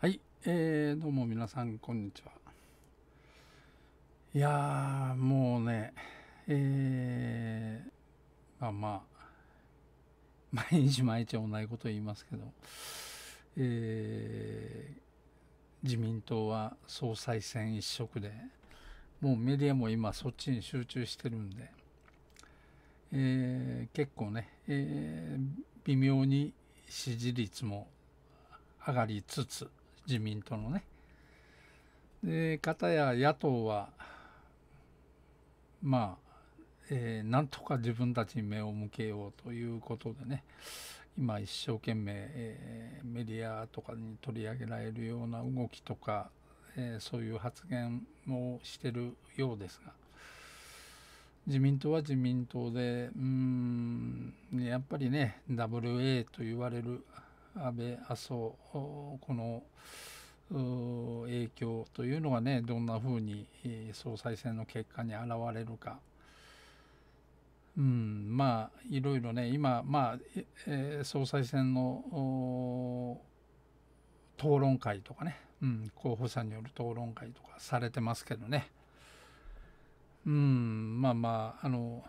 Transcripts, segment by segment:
はい、えー、どうも皆さん、こんにちは。いやもうね、えー、まあまあ、毎日毎日同じこと言いますけど、えー、自民党は総裁選一色で、もうメディアも今そっちに集中してるんで、えー、結構ね、えー、微妙に支持率も上がりつつ、自民党のね。で、かたや野党は、まあ、えー、なんとか自分たちに目を向けようということでね、今一生懸命、えー、メディアとかに取り上げられるような動きとか、えー、そういう発言をしてるようですが、自民党は自民党で、うん、やっぱりね、WA と言われる安倍麻生この影響というのがねどんなふうに総裁選の結果に現れるか。うん、まあいろいろね今、まあえー、総裁選の討論会とかね、うん、候補者による討論会とかされてますけどね、うん、まあまああの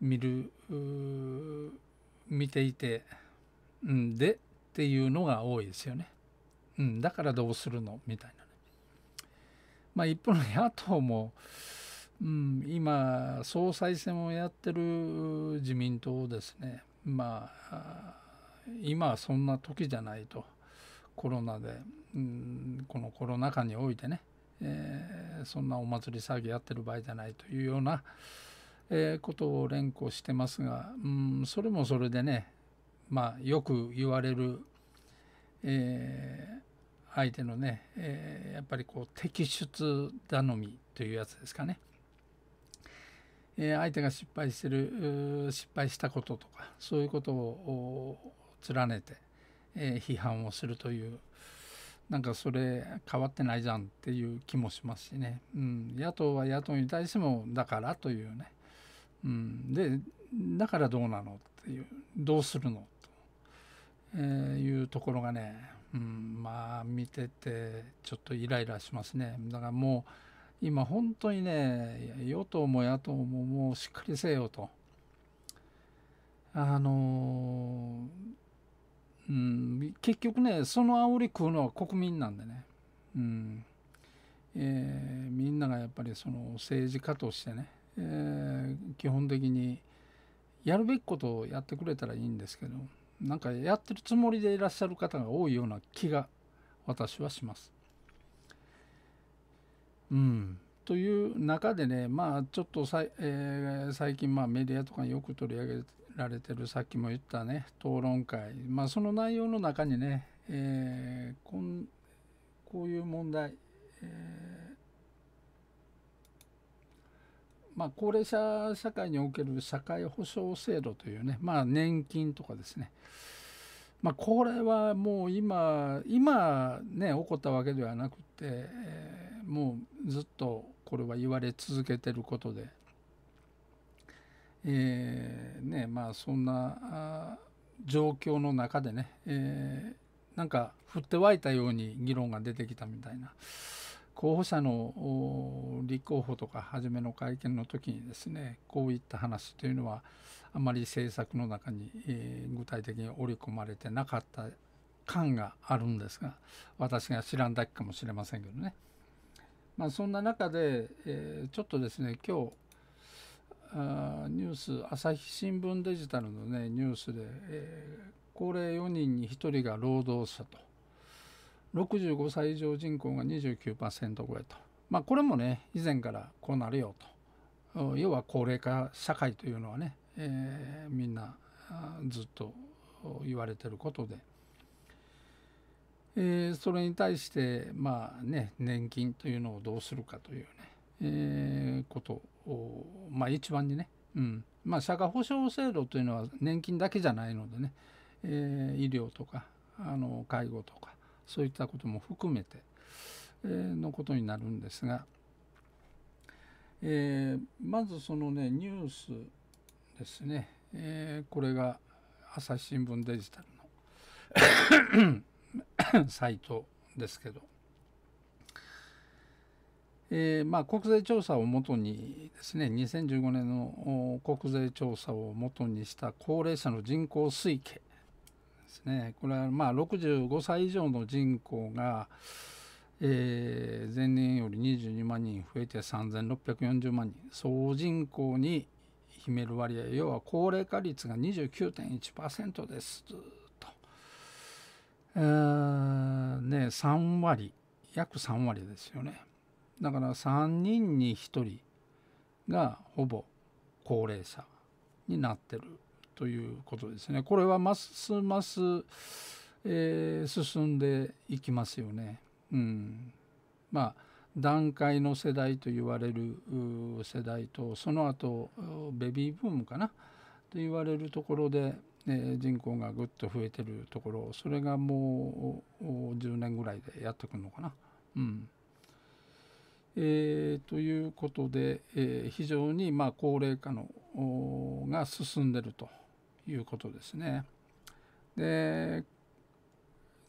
見る見ていて、うん、でっていうのが多いですよね。うん、だからどうするのみたいなね。まあ一方の野党も、うん、今総裁選をやってる自民党ですねまあ今はそんな時じゃないとコロナで、うん、このコロナ禍においてね、えー、そんなお祭り騒ぎやってる場合じゃないというような、えー、ことを連呼してますが、うん、それもそれでね、まあ、よく言われる、えー、相手のね、えー、やっぱりこう摘出頼みというやつですかね。えー、相手が失敗してる失敗したこととかそういうことを連ねて、え批判をするというなんかそれ変わってないじゃんっていう気もしますしね、うん、野党は野党に対してもだからというね、うん、でだからどうなのっていうどうするのいうところがね、うん、まあ見ててちょっとイライラしますねだからもう今本当にね与党も野党ももうしっかりせよとあのうん、結局ねその煽り食うのは国民なんでね、うんえー、みんながやっぱりその政治家としてね、えー、基本的にやるべきことをやってくれたらいいんですけどなんかやってるつもりでいらっしゃる方が多いような気が私はします。うん、という中でねまあちょっとさ、えー、最近まあメディアとかによく取り上げられてるさっきも言ったね討論会、まあ、その内容の中にね、えー、こんこういう問題、えーまあ、高齢者社会における社会保障制度というね、まあ、年金とかですね、まあ、これはもう今今ね起こったわけではなくて、えー、もうずっとこれは言われ続けてることで、えー、ねまあそんな状況の中でね、えー、なんか振って湧いたように議論が出てきたみたいな。候補者の立候補とか初めの会見の時にですねこういった話というのはあまり政策の中に、えー、具体的に織り込まれてなかった感があるんですが私が知らんだけかもしれませんけどね。まあ、そんな中で、えー、ちょっとですね今日あニュース朝日新聞デジタルのねニュースで、えー、高齢4人に1人が労働者と65歳以上人口が29%超えと、まあ、これもね以前からこうなるよと要は高齢化社会というのはね、えー、みんなずっと言われてることで、えー、それに対してまあね年金というのをどうするかというね、えー、ことをまあ一番にね、うんまあ、社会保障制度というのは年金だけじゃないのでね、えー、医療とかあの介護とかそういったことも含めて、えのことになるんですが、えー、まずそのねニュースですね、えー、これが朝日新聞デジタルの サイトですけど、えー、まあ、国税調査をもとにですね2015年の国税調査をもとにした高齢者の人口推計ですねこれはまあ65歳以上の人口が、えー、前年より22万人増えて3640万人総人口に秘める割合要は高齢化率が29.1%ですずっと、えー、ね3割約3割ですよねだから3人に1人がほぼ高齢者になってるということですねこれはますます、えー、進んでいきますよね。うん、まあ団塊の世代と言われる世代とその後ベビーブームかなと言われるところで、え人口がぐっと増えてるところそれがもう10年ぐらいでやってくるのかな。うんえー、ということで、えー、非常にま高齢化のが進んでると。いうことですね。で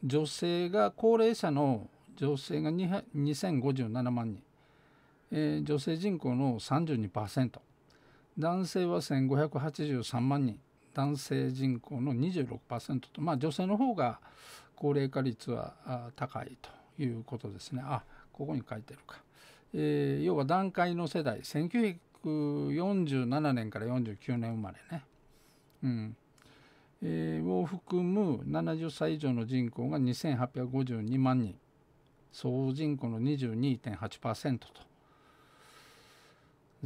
女性が高齢者の女性が2057万人、えー、女性人口の32%男性は1583万人男性人口の26%と、まあ、女性の方が高齢化率は高いということですね。あここに書いてるか。えー、要は団塊の世代1947年から49年生まれね。うんえー、を含む70歳以上の人口が2852万人総人口の22.8%と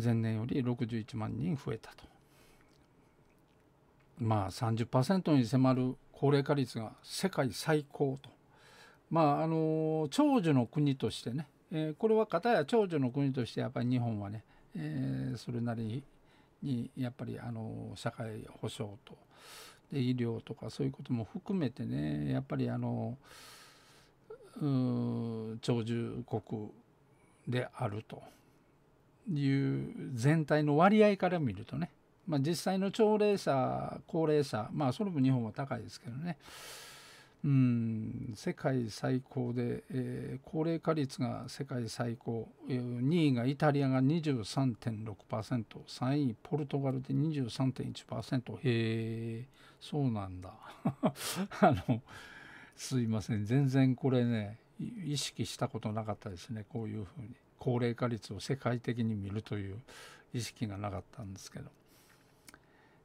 前年より61万人増えたとまあ30%に迫る高齢化率が世界最高とまああの長寿の国としてね、えー、これは片や長寿の国としてやっぱり日本はね、えー、それなりににやっぱりあの社会保障とで医療とかそういうことも含めてねやっぱりあの長寿国であるという全体の割合から見るとね、まあ、実際の長齢者高齢者まあそれも日本は高いですけどねうん世界最高で、えー、高齢化率が世界最高、えー、2位がイタリアが23.6%、3位ポルトガルで23.1%、へえ、そうなんだ。あの、すいません、全然これね、意識したことなかったですね、こういうふうに。高齢化率を世界的に見るという意識がなかったんですけど。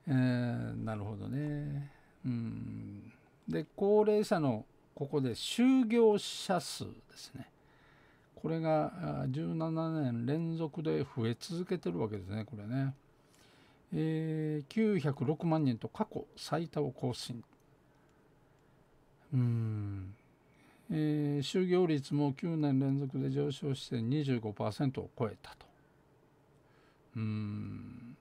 えー、なるほどね。うんで高齢者のここで就業者数ですねこれが17年連続で増え続けてるわけですねこれね、えー、906万人と過去最多を更新うん、えー、就業率も9年連続で上昇して25%を超えたとうん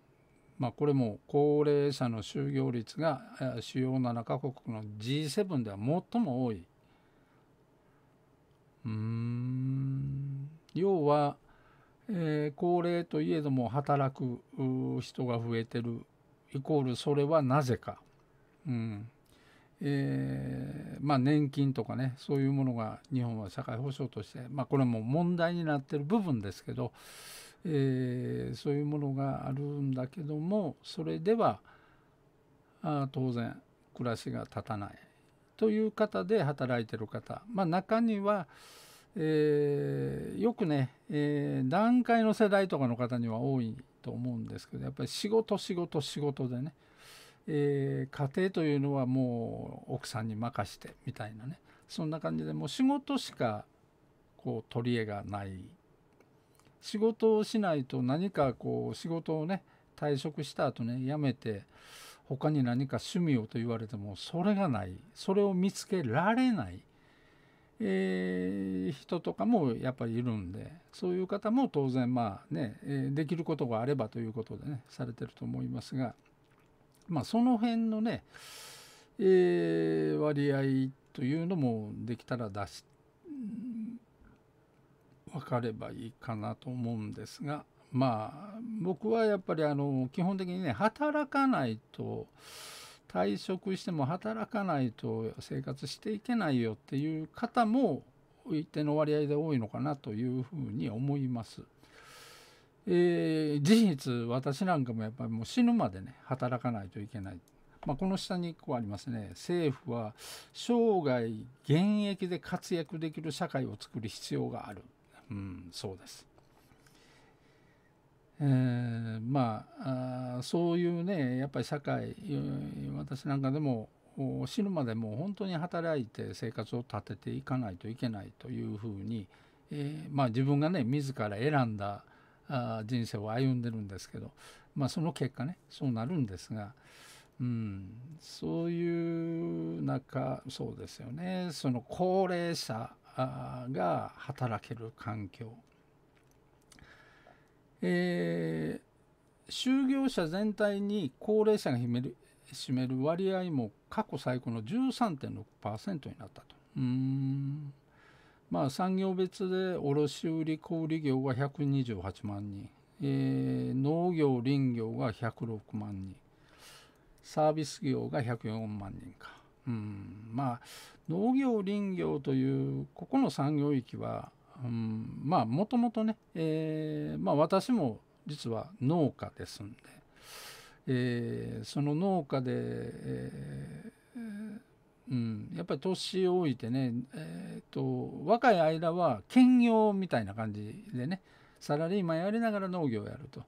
まあ、これも高齢者の就業率が主要7カ国の G7 では最も多い。うん要は、えー、高齢といえども働く人が増えてるイコールそれはなぜか、うんえーまあ、年金とかねそういうものが日本は社会保障として、まあ、これも問題になってる部分ですけど、えー、そういうものがあるんだけどもそれではあ当然暮らしが立たないという方で働いてる方まあ中には、えー、よくね、えー、段階の世代とかの方には多いと思うんですけどやっぱり仕事仕事仕事でね、えー、家庭というのはもう奥さんに任してみたいなねそんな感じでもう仕事しかこう取り柄がない仕事をしないと何かこう仕事をね退職した後ね辞めて他に何か趣味をと言われてもそれがないそれを見つけられない、えー、人とかもやっぱりいるんでそういう方も当然まあね、えできることがあればということでねされてると思いますがまあその辺のね、えー、割合というのもできたら出し分かればいいかなと思うんですがまあ僕はやっぱりあの基本的にね働かないと退職しても働かないと生活していけないよっていう方も一定の割合で多いのかなというふうに思います。えー、事実私なんかもやっぱりもう死ぬまでね働かないといけない、まあ、この下に1個ありますね政府は生涯現役で活躍できる社会を作る必要があるうん、そうです。えー、まあそういうねやっぱり社会私なんかでも死ぬまでも本当に働いて生活を立てていかないといけないというふうに、えー、まあ、自分がね自ら選んだあ人生を歩んでるんですけど、まあ、その結果ねそうなるんですが、うん、そういう中そうですよねその高齢者が働ける環境、えー、就業者全体に高齢者が占める占める割合も過去最高の13.6%になったと。うんまあ、産業別で卸売小売業が128万人、えー、農業林業が106万人サービス業が104万人かうん、まあ農業林業というここの産業域は、うん、まあもともとね、えー、まあ、私も実は農家ですんで、えー、その農家で、えー、うん、やっぱり年老いてね、えーと、と若い間は兼業みたいな感じでねサラリーマンやりながら農業をやると。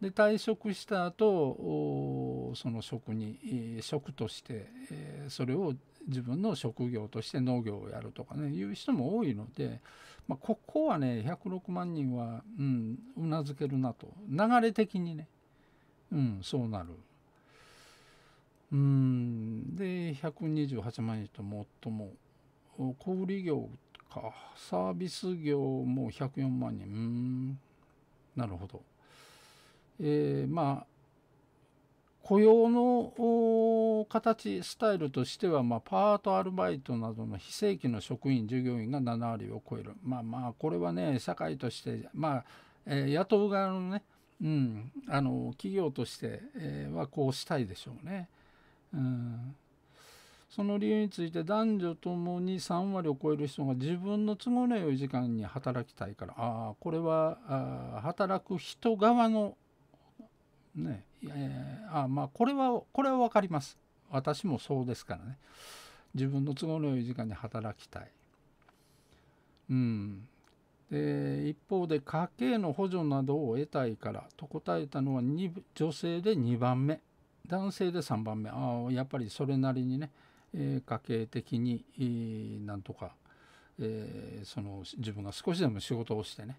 で退職した後その職に職としてそれを自分の職業として農業をやるとかねいう人も多いので、まあ、ここはね106万人はうな、ん、ずけるなと流れ的にね、うん、そうなる。うんで128万人と最も小売業かサービス業も104万人うんなるほど。えー、まあ雇用の形スタイルとしては、まあ、パートアルバイトなどの非正規の職員従業員が7割を超えるまあまあこれはね社会としてまあ、えー、雇う側のね、うん、あの企業として、えはこうしたいでしょうね。うんその理由について男女ともに3割を超える人が自分の都合の良い時間に働きたいからああこれはあ働く人側のねえー、あまあこれはこれは分かります私もそうですからね自分の都合のよい時間に働きたい。うん、で一方で家計の補助などを得たいからと答えたのは女性で2番目男性で3番目ああやっぱりそれなりにね、えー、家計的に、えー、なんとか、えー、その自分が少しでも仕事をしてね、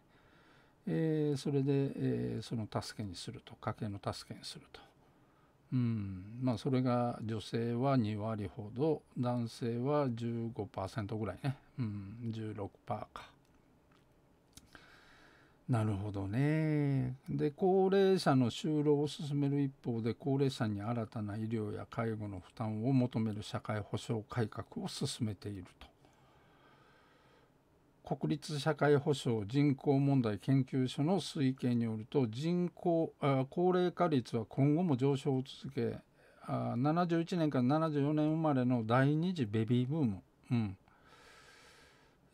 えー、それで、えー、その助けにすると家計の助けにすると、うんまあ、それが女性は2割ほど男性は15%ぐらいね、うん、16%か。なるほどね。で高齢者の就労を進める一方で高齢者に新たな医療や介護の負担を求める社会保障改革を進めていると。国立社会保障人口問題研究所の推計によると人口高齢化率は今後も上昇を続けあ71年から74年生まれの第2次ベビーブーム、うん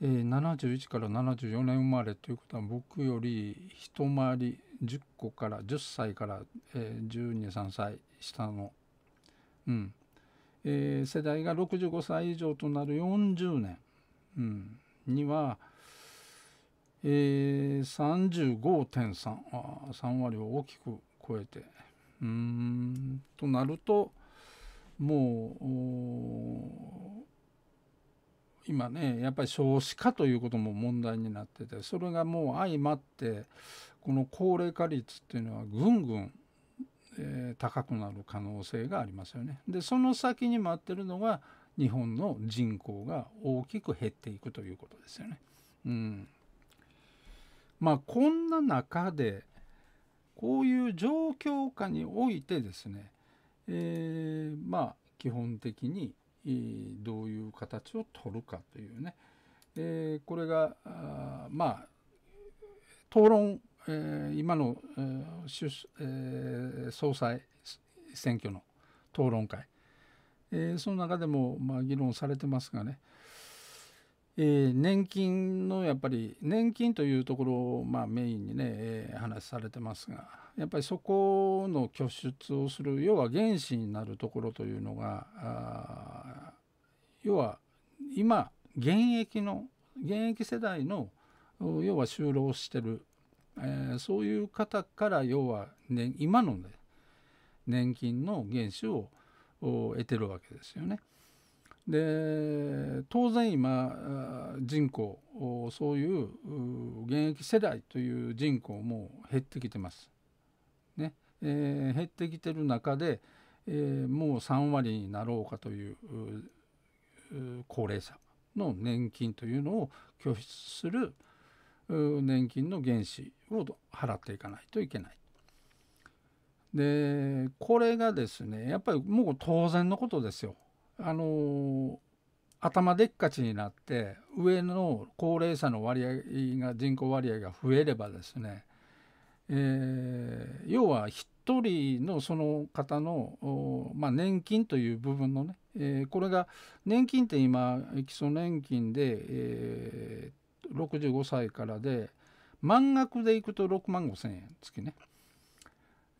えー、71から74年生まれということは僕より一回り10個から10歳から、えー、123歳下の、うんえー、世代が65歳以上となる40年、うん、には、えー、35.3 3割を大きく超えてうんとなるともう今ねやっぱり少子化ということも問題になっててそれがもう相まってこの高齢化率っていうのはぐんぐん、えー、高くなる可能性がありますよね。でその先に待ってるのが日本の人口が大きく減っていくということですよね。うん、まあこんな中でこういう状況下においてですね、えー、まあ基本的にどういう形を取るかというね、えー、これがまあ討論、えー、今の、えー、総裁選挙の討論会えー、その中でもまあ議論されてますがね、えー、年金のやっぱり年金というところをまあメインにね、えー、話されてますがやっぱりそこの拠出をする要は原資になるところというのが要は今現役の現役世代の要は就労してる、えー、そういう方から要は、ね、今の、ね、年金の原資をを得てるわけですよね。で当然今人口そういう現役世代という人口も減ってきてます。ねえー、減ってきてる中で、えー、もう3割になろうかという高齢者の年金というのを拠出する年金の原資を払っていかないといけないでこれがですねやっぱりもう当然のことですよ。あの頭でっかちになって上の高齢者の割合が人口割合が増えればですね、えー、要は1人のその方の、まあ、年金という部分のね、えー、これが年金って今基礎年金で、えー、65歳からで満額でいくと6万5,000円月ね。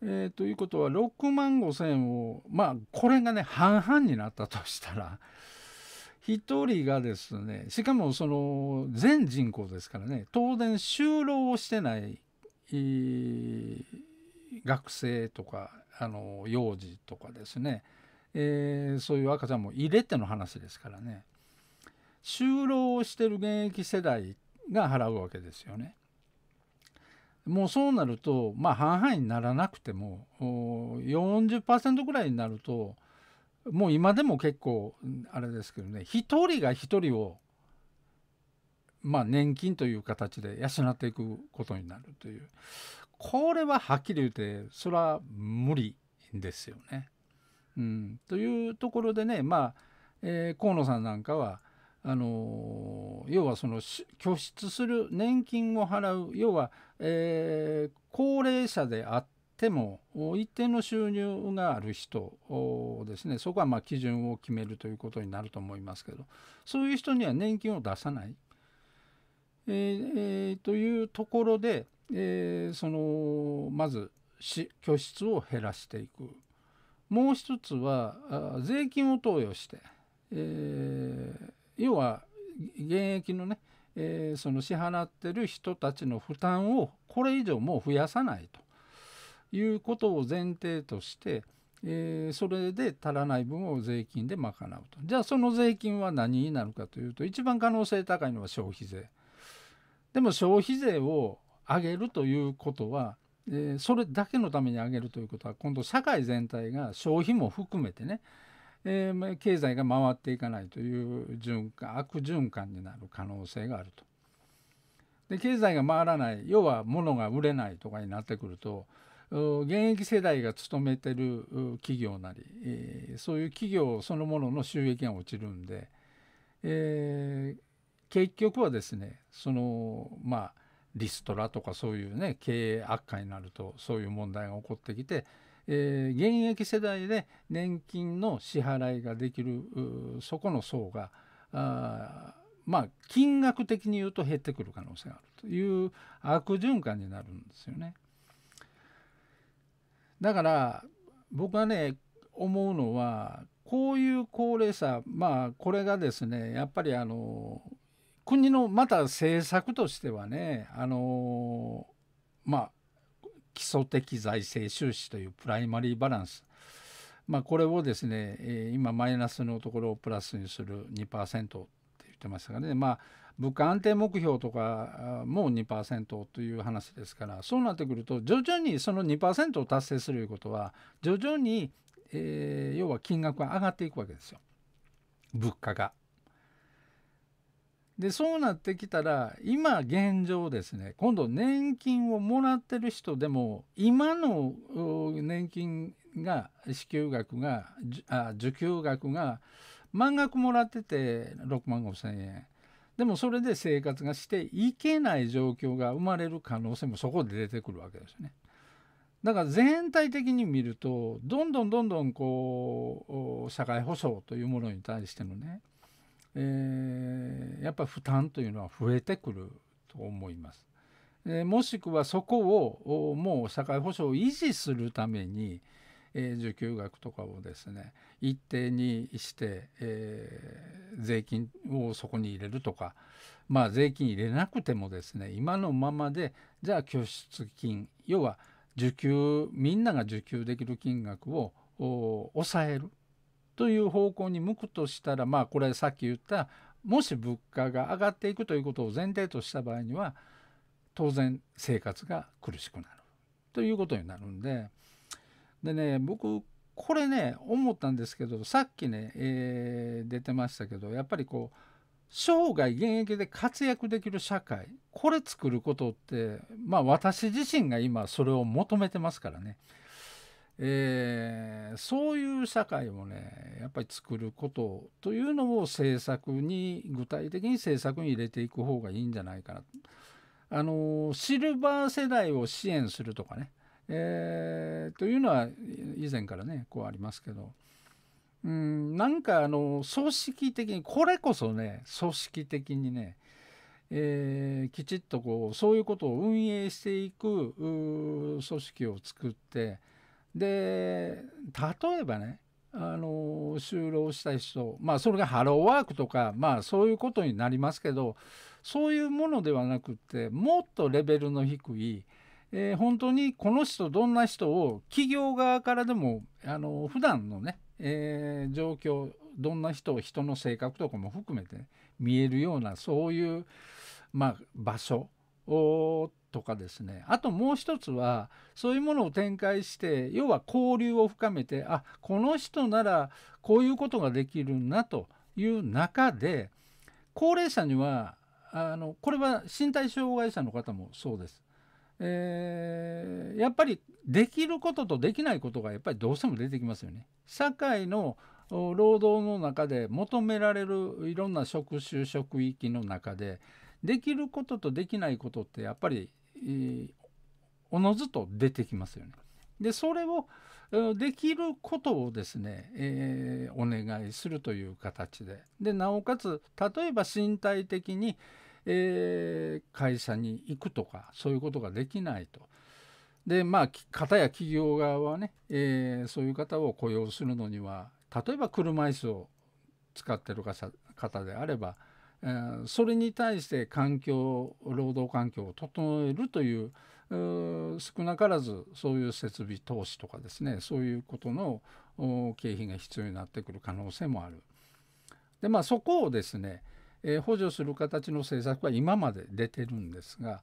えー、ということは6万5千をまあこれがね半々になったとしたら1人がですねしかもその全人口ですからね当然就労をしてない、学生とかあの幼児とかですね、えー、そういう赤ちゃんも入れての話ですからね就労をしてる現役世代が払うわけですよね。もうそうなると、まあ、半々にならなくても40%ぐらいになるともう今でも結構あれですけどね1人が1人を、まあ、年金という形で養っていくことになるというこれははっきり言ってそれは無理ですよね。うん、というところでね、まあえー、河野さんなんかはあの要はその拠出する年金を払う要は、えー、高齢者であっても一定の収入がある人ですねそこはま基準を決めるということになると思いますけどそういう人には年金を出さない、えー、えー、というところで、えそのまず拠出を減らしていくもう一つは税金を投与して、えー要は現役のね、えー、その支払ってる人たちの負担をこれ以上もう増やさないということを前提として、えー、それで足らない分を税金で賄うとじゃあその税金は何になるかというと一番可能性高いのは消費税でも消費税を上げるということは、それだけのために上げるということは今度社会全体が消費も含めてねえー、経済が回っていかないという循環悪循環になる可能性があると。で経済が回らない要は物が売れないとかになってくると現役世代が勤めてる企業なり、えー、そういう企業そのものの収益が落ちるんで、えー、結局はですねそのまあリストラとかそういうね経営悪化になるとそういう問題が起こってきてえー、現役世代で年金の支払いができるそこの層があまあ金額的に言うと減ってくる可能性があるという悪循環になるんですよね。だから僕はね思うのはこういう高齢者まあこれがですねやっぱりあの国のまた政策としてはねあのまあ基礎的財政収支というプライマリーバランス、まあ、これをですね今マイナスのところをプラスにする2%って言ってましたがね、まあ、物価安定目標とかも2%という話ですからそうなってくると徐々にその2%を達成するということは徐々に、えー、要は金額が上がっていくわけですよ物価が。でそうなってきたら今現状ですね今度年金をもらってる人でも今の年金が支給額があ受給額が満額もらってて6万5千円でもそれで生活がしていけない状況が生まれる可能性もそこで出てくるわけですね。だから全体的に見るとどんどんどんどんこう社会保障というものに対してのねえー、やっぱ負担というのは増えてくると思います。えー、もしくはそこをもう社会保障を維持するために、えー、受給額とかをですね一定にして、えー、税金をそこに入れるとか、まあ、税金入れなくてもですね今のままでじゃあ拠出金要は受給みんなが受給できる金額を抑える。という方向に向くとしたらまあこれさっき言ったもし物価が上がっていくということを前提とした場合には当然生活が苦しくなるということになるんででね僕これね思ったんですけどさっきね、えー、出てましたけどやっぱりこう生涯現役で活躍できる社会これ作ることってまあ私自身が今それを求めてますからね。えー、そういう社会をねやっぱり作ることというのを政策に具体的に政策に入れていく方がいいんじゃないかなあのシルバー世代を支援するとかね、えー、というのは以前からねこうありますけどうんなんかあの組織的にこれこそね組織的にねえー、きちっとこうそういうことを運営していく組織を作って、で例えばねあの就労した人まあそれがハローワークとかまあそういうことになりますけどそういうものではなくってもっとレベルの低い、えー、本当にこの人どんな人を企業側からでもあの普段のね、えー、状況どんな人人の性格とかも含めて、見えるようなそういう、まあ、場所とかですねあともう一つはそういうものを展開して要は交流を深めてあこの人ならこういうことができるなという中で高齢者にはあのこれは身体障害者の方もそうです。えー、やっぱりできることとできないことがやっぱりどうしても出てきますよね。社会の労働の中で求められるいろんな職種職域の中でできることとできないことってやっぱり、えー、おのずと出てきますよね。でそれをできることをですね、えー、お願いするという形ででなおかつ例えば身体的に、えー、会社に行くとかそういうことができないと。でまあ方や企業側はね、えー、そういう方を雇用するのには例えば車椅子を使ってる方であればそれに対して環境労働環境を整えるという少なからずそういう設備投資とかですねそういうことの経費が必要になってくる可能性もある。でまあそこをですね、えー、補助する形の政策は今まで出てるんですが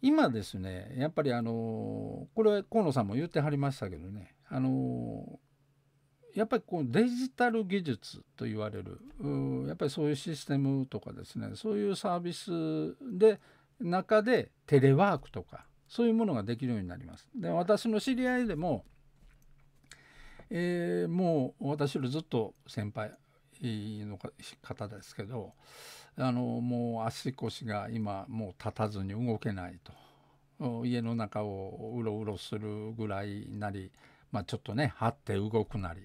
今ですねやっぱりあのこれ河野さんも言ってはりましたけどねあのやっぱりこうデジタル技術と言われるやっぱりそういうシステムとかですねそういうサービスで中でテレワークとかそういうものができるようになります。で私の知り合いでも、えー、もう私よりずっと先輩の方ですけどあのもう足腰が今もう立たずに動けないと家の中をうろうろするぐらいなり、まあ、ちょっとね張って動くなり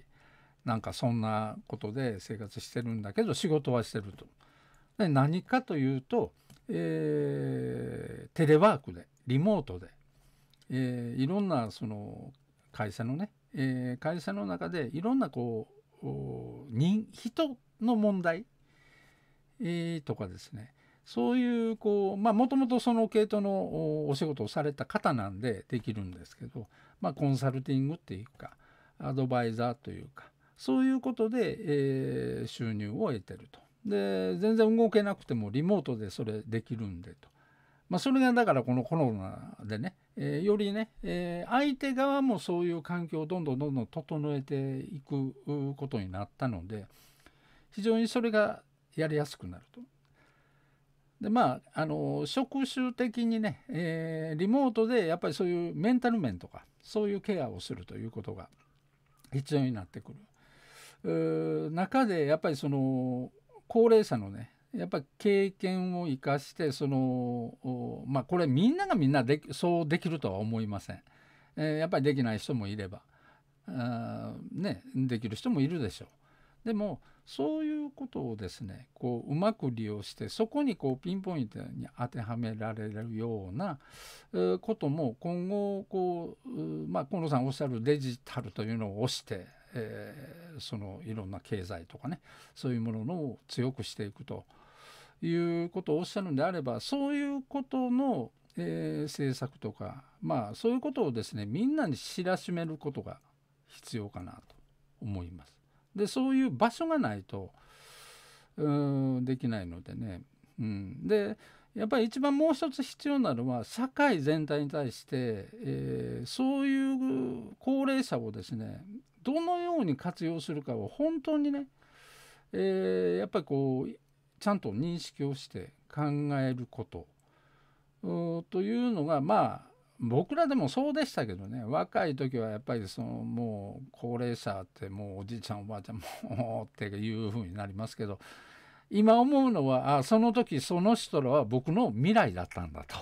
なんかそんなことで生活してるんだけど仕事はしてると。で何かというと、えー、テレワークでリモートで、えー、いろんなその会社のね、えー、会社の中でいろんなこう人人の問題、えー、とかですねそういうこうまあもともとその系統のお仕事をされた方なんでできるんですけど、まあ、コンサルティングっていうかアドバイザーというか、そういうことで、えー、収入を得てると。で全然動けなくてもリモートでそれできるんでと。まあ、それがだからこのコロナでね、えー、よりね、えー、相手側もそういう環境をどんどんどんどん整えていくことになったので非常にそれがやりやすくなると。でまあ、あの職種的にね、えー、リモートでやっぱりそういうメンタル面とかそういうケアをするということが必要になってくる。中でやっぱりその高齢者のねやっぱ経験を生かしてそのまあこれみんながみんなでそうできるとは思いません、えー、やっぱりできない人もいればあ、ね、できる人もいるでしょう。でもそういうことをですねこううまく利用してそこにこうピンポイントに当てはめられるようなことも今後こう、まあ、近野さんおっしゃるデジタルというのを推してえー、そのいろんな経済とかねそういうものを強くしていくということをおっしゃるんであればそういうことの、えー、政策とかまあそういうことをですねみんなに知らしめることが必要かなと思います。でそういう場所がないとうんできないのでね。うん、でやっぱり一番もう一つ必要なのは社会全体に対して、えー、そういう高齢者をですねどのように活用するかを本当にね、えー、やっぱりこうちゃんと認識をして考えることというのがまあ僕らでもそうでしたけどね若い時はやっぱりそのもう高齢者ってもうおじいちゃんおばあちゃんもうっていうふうになりますけど今思うのはあその時その人らは僕の未来だったんだと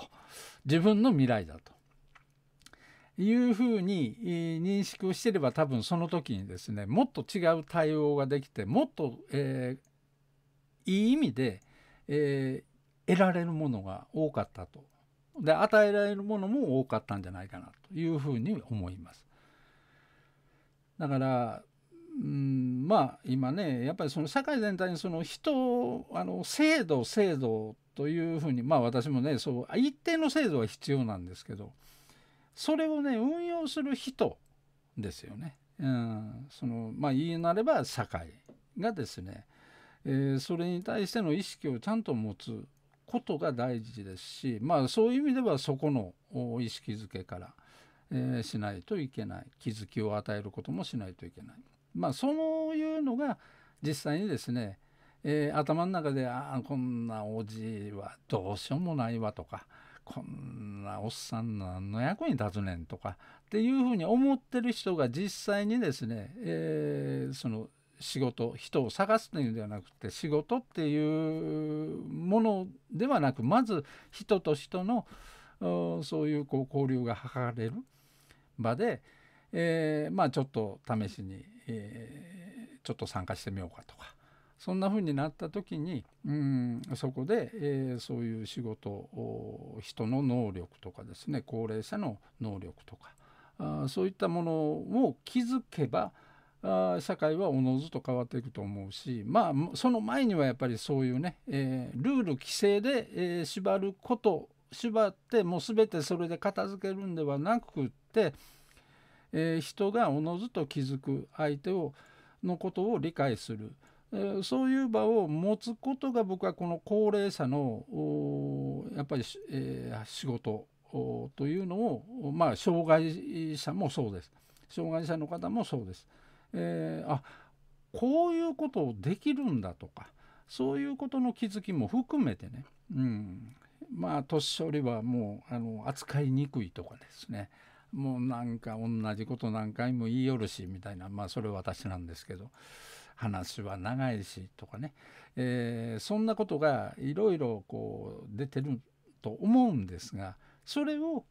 自分の未来だというふうに認識をしてれば多分その時にですねもっと違う対応ができてもっと、えー、いい意味で、えー、得られるものが多かったとで与えられるものも多かったんじゃないかなというふうに思います。だからうんまあ今ねやっぱりその社会全体にその人あの制度制度というふうにまあ私もねそう一定の制度は必要なんですけどそれをね運用する人ですよね。うん、そのまあ言いなれば社会がですね、えー、それに対しての意識をちゃんと持つことが大事ですしまあそういう意味ではそこの意識づけから、えー、しないといけない気づきを与えることもしないといけない。まあ、そういうのが実際にですね、えー、頭の中で「ああこんなおじいはどうしようもないわ」とか「こんなおっさん何の役に立つねん」とかっていうふうに思ってる人が実際にですね、えー、その仕事人を探すというんではなくて仕事っていうものではなくまず人と人のそういうこう交流が図れる場で、えー、まあちょっと試しに、えー、ちょっと参加してみようかとかそんな風になった時にうんそこで、えー、そういう仕事人の能力とかですね高齢者の能力とかあそういったものを気づけばあ社会はおのずと変わっていくと思うしまあその前にはやっぱりそういうね、えー、ルール規制で、えー、縛ること縛ってもう全てそれで片付けるんではなくってえー、人がおのずと気づく相手をのことを理解する、えー、そういう場を持つことが僕はこの高齢者のやっぱり、えー、仕事というのを、まあ、障害者もそうです障害者の方もそうです。えー、あこういうことをできるんだとかそういうことの気づきも含めてね、うん、まあ年寄りはもうあの扱いにくいとかですねもうなんか同じこと何回も言いよるしみたいなまあそれは私なんですけど話は長いしとかね、えー、そんなことがいろいろこう出てると思うんですがそれを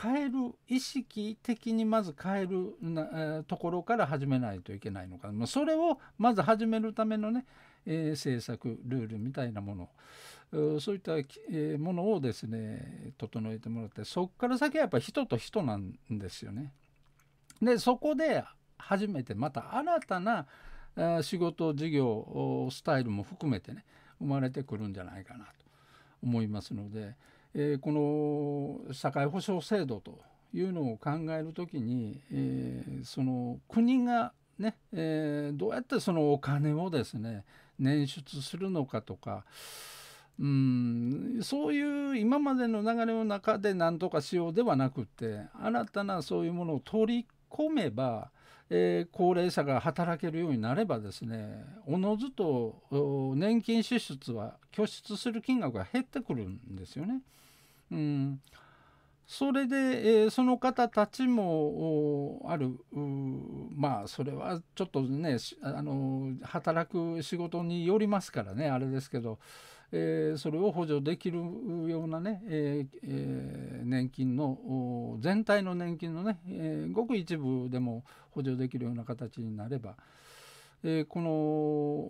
変える意識的にまず変えるなところから始めないといけないのかそれをまず始めるためのね、えー、政策ルールみたいなものそういったものをですね整えてもらってそこから先はやっぱ人と人なんですよね。でそこで初めてまた新たな仕事事業スタイルも含めてね生まれてくるんじゃないかなと思いますので、えー、この社会保障制度というのを考えるときに、えー、その国がね、えー、どうやってそのお金をですね捻出するのかとか、うんそういう今までの流れの中で何とかしようではなくて新たなそういうものを取り込めば、えー、高齢者が働けるようになればですねおのずと年金支出は拠出する金額が減ってくるんですよね。うんそれで、えー、その方たちもあるまあそれはちょっとねあの働く仕事によりますからねあれですけど。えー、それを補助できるようなね、えーえー、年金の全体の年金のね、えごく一部でも補助できるような形になれば、えこ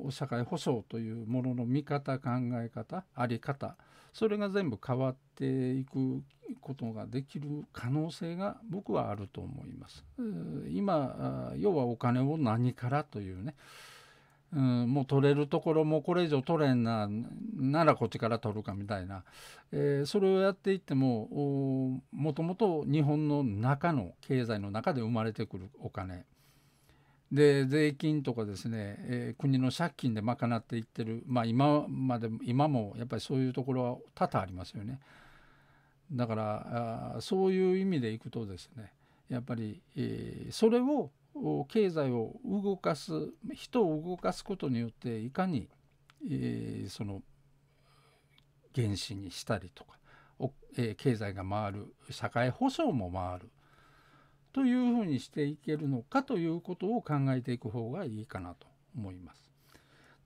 の社会保障というものの見方考え方あり方それが全部変わっていくことができる可能性が僕はあると思います。今要はお金を何からというねうん、もう取れるところもこれ以上取れんなならこっちから取るかみたいな、えー、それをやっていってももともと日本の中の経済の中で生まれてくるお金で税金とかですね、えー、国の借金で賄っていってる、まあ、今まで今もやっぱりそういうところは多々ありますよね。だからあそういう意味でいくとですねやっぱり、えー、それを経済を動かす人を動かすことによっていかに、えー、その原資にしたりとか、えー、経済が回る社会保障も回るというふうにしていけるのかということを考えていく方がいいかなと思います。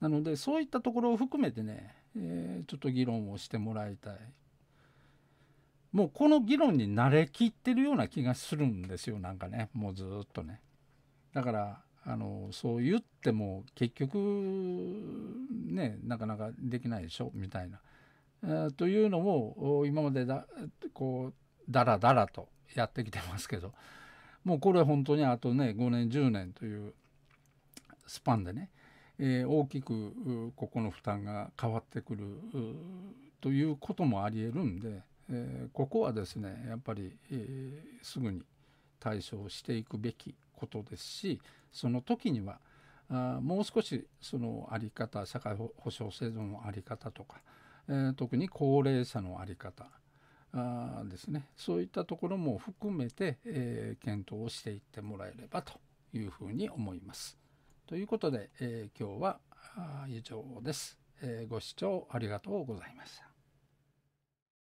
なのでそういったところを含めてね、えー、ちょっと議論をしてもらいたい。もうこの議論に慣れきってるような気がするんですよなんかねもうずっとね。だからあのそう言っても結局ねなかなかできないでしょみたいな、えー、というのも今までだこうだらだらとやってきてますけどもうこれ本当にあとね5年10年というスパンでね、えー、大きくここの負担が変わってくるということもありえるんで、えー、ここはですねやっぱり、えー、すぐに対処していくべきことですしその時にはあもう少しその在り方社会保障制度の在り方とか、え特に高齢者の在り方あですねそういったところも含めて、え検討をしていってもらえればというふうに思います。ということで、え今日は以上です、えご視聴ありがとうございました。